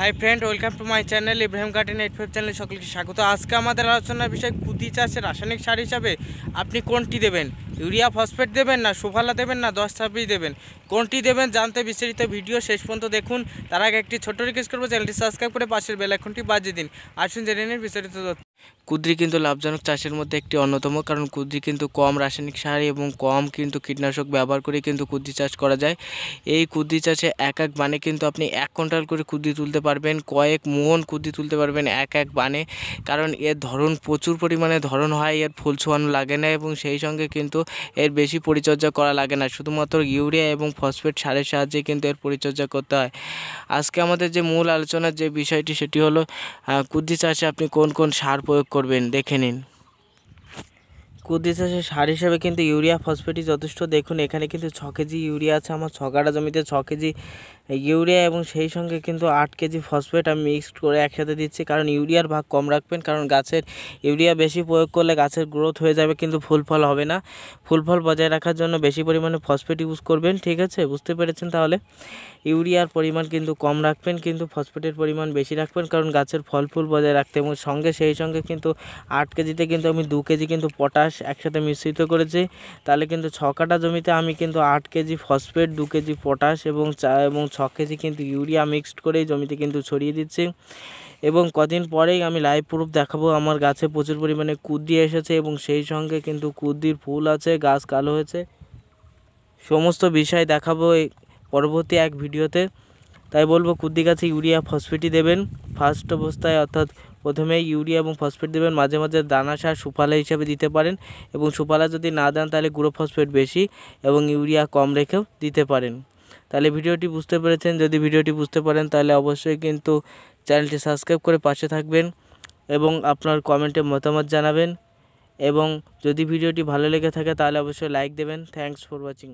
high friend welcome to my channel Ibrahim garden eight five চ্যানেলে সকলকে স্বাগত আজকে আমাদের আলোচনার বিষয় কুদি চাষে রাসায়নিক সার হিসাবে আপনি কোনটি দেবেন ইউরিয়া ফসফেট দেবেন না সুফালা দেবেন না দশ ছাব্বিশ দেবেন কোনটি দেবেন জানতে বিস্তারিত ভিডিও শেষ পর্যন্ত দেখুন তার আগে একটি ছোট রিকোয়েস্ট করবো চ্যানেলটি সাবস্ক্রাইব করে পাশের বেলাইকনটি বাজিয়ে দিন আসুন জেনে নিন বিস্তারিত কুদ্রি কিন্তু লাভজনক চাষের মধ্যে একটি অন্যতম কারণ কুদ্রি কিন্তু কম রাসায়নিক সার এবং কম কিন্তু কীটনাশক ব্যবহার করে কিন্তু কুদ্রি চাষ করা যায় এই কুদ্রি চাষে এক এক বানে কিন্তু আপনি এক কুইন্টাল করে কুদ্রি তুলতে পারবেন কয়েক মোহন কুদ্রি তুলতে পারবেন এক এক বানে কারণ এর ধরন প্রচুর পরিমাণে ধরন হয় এর ফুল ছোয়ানো লাগে না এবং সেই সঙ্গে কিন্তু এর বেশি পরিচর্যা করা লাগে না শুধুমাত্র ইউরিয়া এবং ফসফেট সারের সাহায্যে কিন্তু এর পরিচর্যা করতে হয় আজকে আমাদের যে মূল আলোচনার যে বিষয়টি সেটি হলো কুদ্রি চাষে আপনি কোন কোন সার প্রয়োগ প্রয়োগ করবেন দেখে নিন কুদ্দি চাষে সার হিসেবে কিন্তু ইউরিয়া ফসফেটই যথেষ্ট দেখুন এখানে কিন্তু ছ কেজি ইউরিয়া আছে আমার ছ কাটা জমিতে ছ কেজি ইউরিয়া এবং সেই সঙ্গে কিন্তু আট কেজি ফসফেট আমি মিক্সড করে একসাথে দিচ্ছি কারণ ইউরিয়ার ভাগ কম রাখবেন কারণ গাছের ইউরিয়া বেশি প্রয়োগ করলে গাছের গ্রোথ হয়ে যাবে কিন্তু ফুল ফল হবে না ফুল ফল বজায় রাখার জন্য বেশি পরিমাণে ফসফেট ইউজ করবেন ঠিক আছে বুঝতে পেরেছেন তাহলে ইউরিয়ার পরিমাণ কিন্তু কম রাখবেন কিন্তু ফসফেটের পরিমাণ বেশি রাখবেন কারণ গাছের ফল ফুল বজায় রাখতে এবং সঙ্গে সেই সঙ্গে কিন্তু আট কেজিতে কিন্তু আমি দু কেজি কিন্তু পটাশ একসাথে মিশ্রিত করেছি তাহলে কিন্তু ছ কাটা জমিতে আমি কিন্তু আট কেজি ফসফেট দু কেজি পটাশ এবং চা এবং ছ কেজি কিন্তু ইউরিয়া মিক্সড করে জমিতে কিন্তু ছড়িয়ে দিচ্ছে এবং কদিন পরেই আমি লাইভ প্রুফ দেখাবো আমার গাছে প্রচুর পরিমাণে কুদ্দি এসেছে এবং সেই সঙ্গে কিন্তু কুদ্দির ফুল আছে গাছ কালো হয়েছে সমস্ত বিষয় দেখাবো পরবর্তী এক ভিডিওতে তাই বলবো কুদ্দি গাছে ইউরিয়া ফসফেটই দেবেন ফার্স্ট অবস্থায় অর্থাৎ প্রথমে ইউরিয়া এবং ফসফেট দেবেন মাঝে মাঝে দানা সার সুফালা হিসাবে দিতে পারেন এবং সুফালা যদি না দেন তাহলে গুঁড়ো ফসফেট বেশি এবং ইউরিয়া কম রেখেও দিতে পারেন তাহলে ভিডিওটি বুঝতে পেরেছেন যদি ভিডিওটি বুঝতে পারেন তাহলে অবশ্যই কিন্তু চ্যানেলটি সাবস্ক্রাইব করে পাশে থাকবেন এবং আপনার কমেন্টে মতামত জানাবেন এবং যদি ভিডিওটি ভালো লেগে থাকে তাহলে অবশ্যই লাইক দেবেন থ্যাংকস ফর ওয়াচিং